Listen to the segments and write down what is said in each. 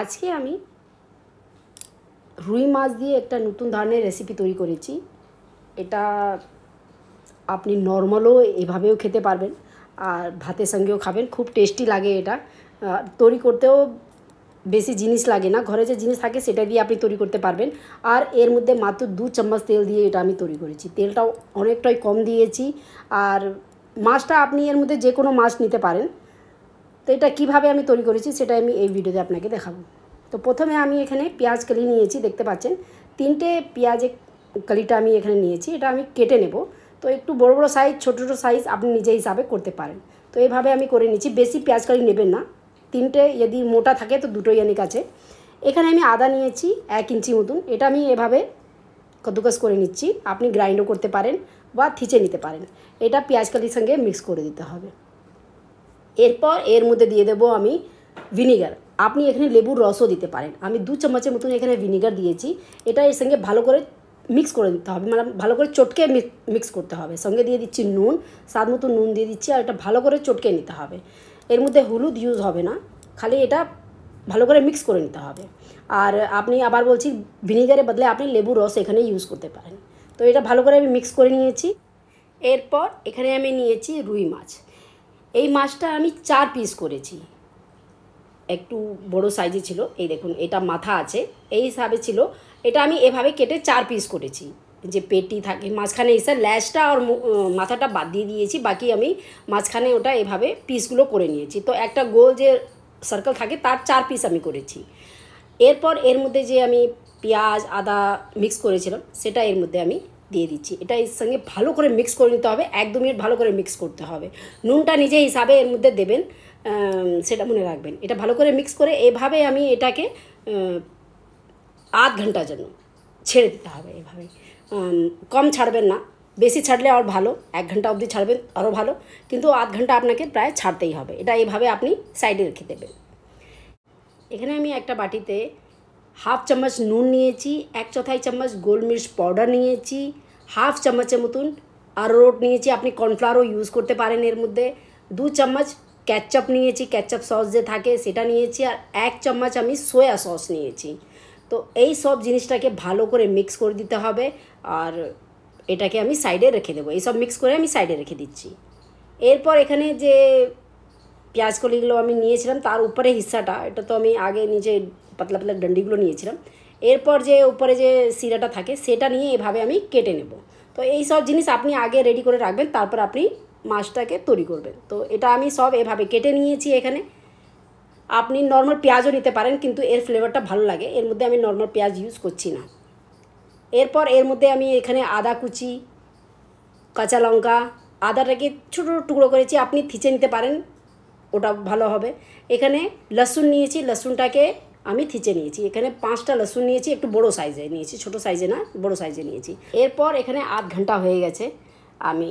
আজকে আমি রুই মাছ দিয়ে একটা নতুন ধরনের রেসিপি তৈরি করেছি এটা আপনি নর্মালও এভাবেও খেতে পারবেন আর ভাতের সঙ্গেও খাবেন খুব টেস্টি লাগে এটা তৈরি করতেও বেশি জিনিস লাগে না ঘরে যে জিনিস থাকে সেটা দিয়ে আপনি তৈরি করতে পারবেন আর এর মধ্যে মাত্র দু চামচ তেল দিয়ে এটা আমি তৈরি করেছি তেলটাও অনেকটাই কম দিয়েছি আর মাছটা আপনি এর মধ্যে যে কোনো মাছ নিতে পারেন তো এটা কিভাবে আমি তৈরি করেছি সেটা আমি এই ভিডিওতে আপনাকে দেখাবো তো প্রথমে আমি এখানে পেঁয়াজ কালি নিয়েছি দেখতে পাচ্ছেন তিনটে পেঁয়াজের কালিটা আমি এখানে নিয়েছি এটা আমি কেটে নেব তো একটু বড় বড় সাইজ ছোটো ছোটো সাইজ আপনি নিজে হিসাবে করতে পারেন তো এভাবে আমি করে নিচ্ছি বেশি পেঁয়াজ কালি নেবেন না তিনটে যদি মোটা থাকে তো দুটোই অনেক আছে এখানে আমি আদা নিয়েছি এক ইঞ্চি মতন এটা আমি এভাবে কদ্দুকাস করে নিচ্ছি আপনি গ্রাইন্ডও করতে পারেন বা থিচে নিতে পারেন এটা পেঁয়াজ কালির সঙ্গে মিক্স করে দিতে হবে এরপর এর মধ্যে দিয়ে দেবো আমি ভিনিগার আপনি এখানে লেবুর রসও দিতে পারেন আমি দু চামচের মতন এখানে ভিনিগার দিয়েছি এটা এর সঙ্গে ভালো করে মিক্স করে দিতে হবে মানে ভালো করে চটকে মিক্স করতে হবে সঙ্গে দিয়ে দিচ্ছি নুন স্বাদ মতো নুন দিয়ে দিচ্ছি আর এটা ভালো করে চটকে নিতে হবে এর মধ্যে হলুদ ইউজ হবে না খালি এটা ভালো করে মিক্স করে নিতে হবে আর আপনি আবার বলছি ভিনিগারের বদলে আপনি লেবু রস এখানে ইউজ করতে পারেন তো এটা ভালো করে আমি মিক্স করে নিয়েছি এরপর এখানে আমি নিয়েছি রুই মাছ এই মাছটা আমি চার পিস করেছি একটু বড় সাইজে ছিল এই দেখুন এটা মাথা আছে এই হিসাবে ছিল এটা আমি এভাবে কেটে চার পিস করেছি যে পেটি থাকে মাঝখানে এসে ল্যাশটা আর মাথাটা বাদ দিয়ে দিয়েছি বাকি আমি মাঝখানে ওটা এভাবে পিসগুলো করে নিয়েছি তো একটা গোল যে সার্কেল থাকে তার চার পিস আমি করেছি এরপর এর মধ্যে যে আমি পেঁয়াজ আদা মিক্স করেছিলাম সেটা এর মধ্যে আমি দিয়ে দিচ্ছি এটা এর সঙ্গে ভালো করে মিক্স করে নিতে হবে এক দু মিনিট ভালো করে মিক্স করতে হবে নুনটা নিজে হিসাবে এর মধ্যে দেবেন সেটা মনে রাখবেন এটা ভালো করে মিক্স করে এভাবে আমি এটাকে আধ ঘন্টার জন্য ছেড়ে দিতে হবে এভাবে কম ছাড়বেন না বেশি ছাড়লে আর ভালো এক ঘন্টা অবধি ছাড়বেন আরও ভালো কিন্তু আধ ঘন্টা আপনাকে প্রায় ছাড়তেই হবে এটা এভাবে আপনি সাইডে রেখে দেবেন এখানে আমি একটা বাটিতে হাফ চামচ নুন নিয়েছি এক চথাই চামচ গোলমরিচ পাউডার নিয়েছি হাফ চামচের মতন আরোট নিয়েছি আপনি কর্নফ্লাওয়ারও ইউজ করতে পারেন এর মধ্যে দু চামচ ক্যাচআপ নিয়েছি ক্যাচআপ সস যে থাকে সেটা নিয়েছি আর এক চামচ আমি সোয়া সস নিয়েছি তো এই সব জিনিসটাকে ভালো করে মিক্স করে দিতে হবে আর এটাকে আমি সাইডে রেখে দেবো এইসব মিক্স করে আমি সাইডে রেখে দিচ্ছি এরপর এখানে যে পেঁয়াজ কলিগুলো আমি নিয়েছিলাম তার উপরে হিসাটা এটা তো আমি আগে নিজে পাতলা পাতলা ডান্ডিগুলো নিয়েছিলাম এরপর যে উপরে যে সিরাটা থাকে সেটা নিয়ে এভাবে আমি কেটে নেব তো এই সব জিনিস আপনি আগে রেডি করে রাখবেন তারপর আপনি মাছটাকে তৈরি করবেন তো এটা আমি সব এভাবে কেটে নিয়েছি এখানে আপনি নর্মাল পেঁয়াজও নিতে পারেন কিন্তু এর ফ্লেভারটা ভালো লাগে এর মধ্যে আমি নর্মাল পেঁয়াজ ইউজ করছি না এরপর এর মধ্যে আমি এখানে আদা কুচি কাঁচা লঙ্কা আদাটাকে ছোটো ছোটো টুকরো করেছি আপনি থিচে নিতে পারেন ওটা ভালো হবে এখানে লসুন নিয়েছি লসুনটাকে আমি থিচে নিয়েছি এখানে পাঁচটা লসুন নিয়েছি একটু বড় সাইজে নিয়েছি ছোট সাইজে না বড় সাইজে নিয়েছি এরপর এখানে আধ ঘন্টা হয়ে গেছে আমি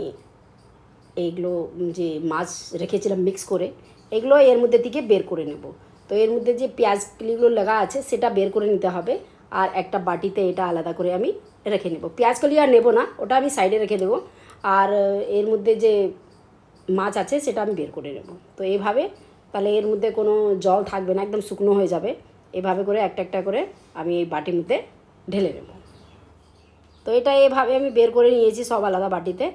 এইগুলো যে মাছ রেখেছিলাম মিক্স করে এগুলো এর মধ্যে থেকে বের করে নেব তো এর মধ্যে যে পেঁয়াজ কলিগুলো লাগা আছে সেটা বের করে নিতে হবে আর একটা বাটিতে এটা আলাদা করে আমি রেখে নেব পেঁয়াজ কলি আর নেবো না ওটা আমি সাইডে রেখে দেবো আর এর মধ্যে যে মাছ আছে সেটা আমি বের করে নেব তো এইভাবে তাহলে এর মধ্যে কোনো জল থাকবে না একদম শুকনো হয়ে যাবে এভাবে করে একটা একটা করে আমি এই বাটির মধ্যে ঢেলে নেব তো এটা এভাবে আমি বের করে নিয়েছি সব আলাদা বাটিতে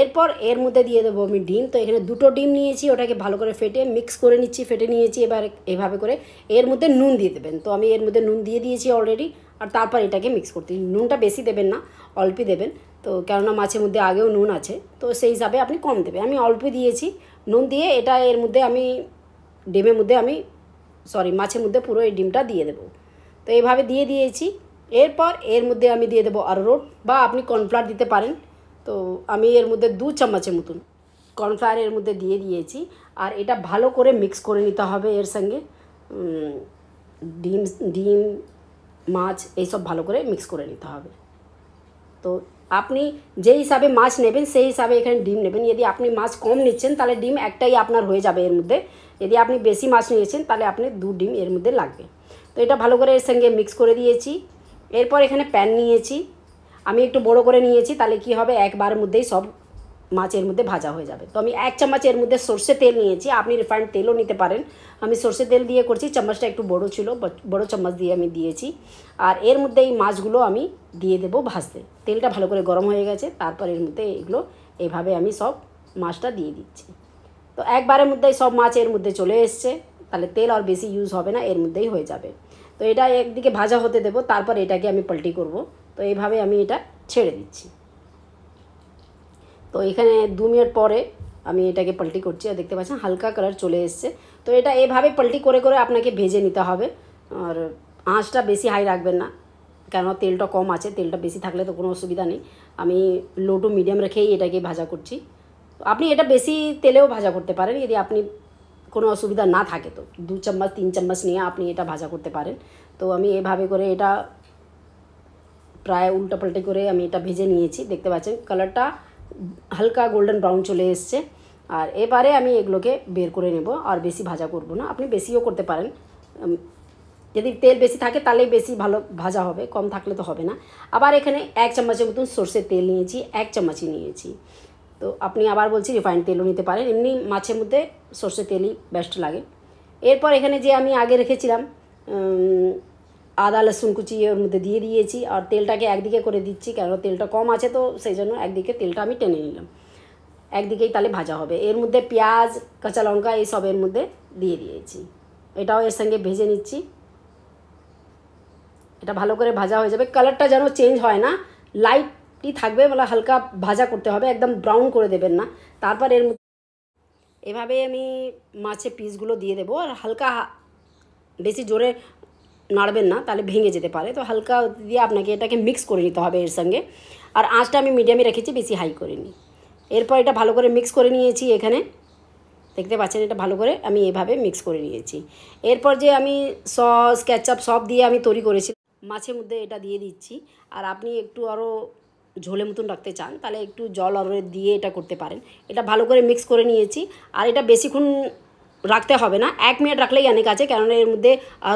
এরপর এর মধ্যে দিয়ে দেবো আমি ডিম তো এখানে দুটো ডিম নিয়েছি ওটাকে ভালো করে ফেটে মিক্স করে নিচ্ছি ফেটে নিয়েছি এবার এভাবে করে এর মধ্যে নুন দিয়ে দেবেন তো আমি এর মধ্যে নুন দিয়ে দিয়েছি অলরেডি আর তারপর এটাকে মিক্স করতে নুনটা বেশি দেবেন না অল্পই দেবেন তো কেননা মাছের মধ্যে আগেও নুন আছে তো সেই হিসাবে আপনি কম দেবে আমি অল্প দিয়েছি নুন দিয়ে এটা এর মধ্যে আমি ডিমের মধ্যে আমি সরি মাছের মধ্যে পুরো এই ডিমটা দিয়ে দেবো তো এইভাবে দিয়ে দিয়েছি এরপর এর মধ্যে আমি দিয়ে দেবো আরোরোট বা আপনি কর্নফ্লাওয়ার দিতে পারেন তো আমি এর মধ্যে দু চামচের মতন কর্নফ্লাওয়ার এর মধ্যে দিয়ে দিয়েছি আর এটা ভালো করে মিক্স করে নিতে হবে এর সঙ্গে ডিম ডিম মাছ এইসব ভালো করে মিক্স করে নিতে হবে তো আপনি যে হিসাবে মাছ নেবেন সেই হিসাবে এখানে ডিম নেবেন যদি আপনি মাছ কম নিচ্ছেন তাহলে ডিম একটাই আপনার হয়ে যাবে এর মধ্যে যদি আপনি বেশি মাছ নিয়েছেন তাহলে আপনি দু ডিম এর মধ্যে লাগবে তো এটা ভালো করে এর সঙ্গে মিক্স করে দিয়েছি এরপর এখানে প্যান নিয়েছি আমি একটু বড় করে নিয়েছি তাহলে কি হবে একবার মধ্যেই সব মাছের মধ্যে ভাজা হয়ে যাবে তো আমি এক চামচ এর মধ্যে সর্ষে তেল নিয়েছি আপনি রিফাইন্ড তেলও নিতে পারেন আমি সর্ষে তেল দিয়ে করছি চামচটা একটু বড় ছিল বড় চামচ দিয়ে আমি দিয়েছি আর এর মধ্যে এই মাছগুলো আমি দিয়ে দেব ভাজতে তেলটা ভালো করে গরম হয়ে গেছে তারপর এর মধ্যে এগুলো এইভাবে আমি সব মাছটা দিয়ে দিচ্ছি তো একবারের মধ্যেই সব মাছ এর মধ্যে চলে এসছে তাহলে তেল আর বেশি ইউজ হবে না এর মধ্যেই হয়ে যাবে তো এটা একদিকে ভাজা হতে দেবো তারপর এটাকে আমি পাল্টি করব তো এইভাবে আমি এটা ছেড়ে দিচ্ছি তো এখানে দু মিনিট পরে আমি এটাকে পাল্টি করছি আর দেখতে পাচ্ছেন হালকা কালার চলে এসছে তো এটা এভাবে পাল্টি করে করে আপনাকে ভেজে নিতে হবে আর আঁচটা বেশি হাই রাখবেন না কেননা তেলটা কম আছে তেলটা বেশি থাকলে তো কোনো অসুবিধা নেই আমি লো টু মিডিয়াম রেখেই এটাকে ভাজা করছি আপনি এটা বেশি তেলেও ভাজা করতে পারেন যদি আপনি কোনো অসুবিধা না থাকে তো দু চামচ তিন চামচ নিয়ে আপনি এটা ভাজা করতে পারেন তো আমি এভাবে করে এটা প্রায় উল্টাপাল্টি করে আমি এটা ভেজে নিয়েছি দেখতে পাচ্ছেন কালারটা হালকা গোল্ডেন ব্রাউন চলে এসছে আর এবারে আমি এগুলোকে বের করে নেব আর বেশি ভাজা করব না আপনি বেশিও করতে পারেন যদি তেল বেশি থাকে তাহলে বেশি ভালো ভাজা হবে কম থাকলে তো হবে না আবার এখানে এক চামচের মতন সর্ষের তেল নিয়েছি এক চামচই নিয়েছি তো আপনি আবার বলছি রিফাইন্ড তেলও নিতে পারেন এমনি মাছের মধ্যে সর্ষের তেলই বেস্ট লাগে এরপর এখানে যে আমি আগে রেখেছিলাম আদা লসুন কুচিয়ে ওর মধ্যে দিয়ে দিয়েছি আর তেলটাকে একদিকে করে দিচ্ছি কেন তেলটা কম আছে তো সেই জন্য একদিকে তেলটা আমি টেনে নিলাম একদিকেই তাহলে ভাজা হবে এর মধ্যে পেঁয়াজ কাঁচা লঙ্কা এইসব এর মধ্যে দিয়ে দিয়েছি এটাও এর সঙ্গে ভেজে নিচ্ছি এটা ভালো করে ভাজা হয়ে যাবে কালারটা যেন চেঞ্জ হয় না লাইটই থাকবে বলে হালকা ভাজা করতে হবে একদম ব্রাউন করে দেবেন না তারপর এর মধ্যে এভাবে আমি মাছের পিসগুলো দিয়ে দেবো আর হালকা বেশি জোরে নাড়বেন না তাহলে ভেঙে যেতে পারে তো হালকা দিয়ে আপনাকে এটাকে মিক্স করে নিতে হবে এর সঙ্গে আর আঁচটা আমি মিডিয়ামে রেখেছি বেশি হাই করিনি এরপর এটা ভালো করে মিক্স করে নিয়েছি এখানে দেখতে পাচ্ছেন এটা ভালো করে আমি এভাবে মিক্স করে নিয়েছি এরপর যে আমি সস ক্যাচআপ সব দিয়ে আমি তৈরি করেছি মাছের মধ্যে এটা দিয়ে দিচ্ছি আর আপনি একটু আরও ঝোলে মতন রাখতে চান তাহলে একটু জল আরও দিয়ে এটা করতে পারেন এটা ভালো করে মিক্স করে নিয়েছি আর এটা বেশিক্ষণ রাখতে হবে না এক মিনিট রাখলেই অনেক আছে কেননা এর মধ্যে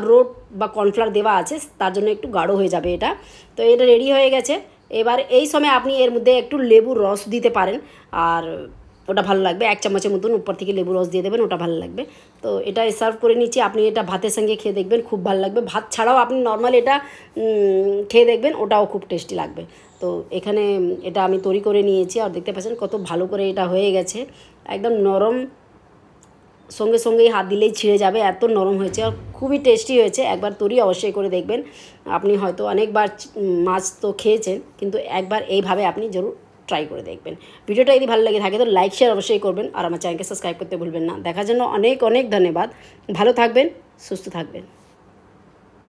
রোড বা কর্নফ্লার দেওয়া আছে তার জন্য একটু গাঢ় হয়ে যাবে এটা তো এটা রেডি হয়ে গেছে এবার এই সময় আপনি এর মধ্যে একটু লেবুর রস দিতে পারেন আর ওটা ভালো লাগবে এক চামচের মতন উপর থেকে লেবু রস দিয়ে দেবেন ওটা ভালো লাগবে তো এটা সার্ভ করে নিচ্ছি আপনি এটা ভাতের সঙ্গে খেয়ে দেখবেন খুব ভালো লাগবে ভাত ছাড়াও আপনি নর্মাল এটা খেয়ে দেখবেন ওটাও খুব টেস্টি লাগবে তো এখানে এটা আমি তৈরি করে নিয়েছি আর দেখতে পাচ্ছেন কত ভালো করে এটা হয়ে গেছে একদম নরম সঙ্গে সঙ্গেই হাত দিলেই ছিঁড়ে যাবে এত নরম হয়েছে আর খুবই টেস্টি হয়েছে একবার তৈরি অবশ্যই করে দেখবেন আপনি হয়তো অনেকবার মাছ তো খেয়েছেন কিন্তু একবার এইভাবে আপনি জরুর ট্রাই করে দেখবেন ভিডিওটা যদি ভালো লাগে থাকে তো লাইক শেয়ার অবশ্যই করবেন আর আমার চ্যানেলকে সাবস্ক্রাইব করতে ভুলবেন না দেখার জন্য অনেক অনেক ধন্যবাদ ভালো থাকবেন সুস্থ থাকবেন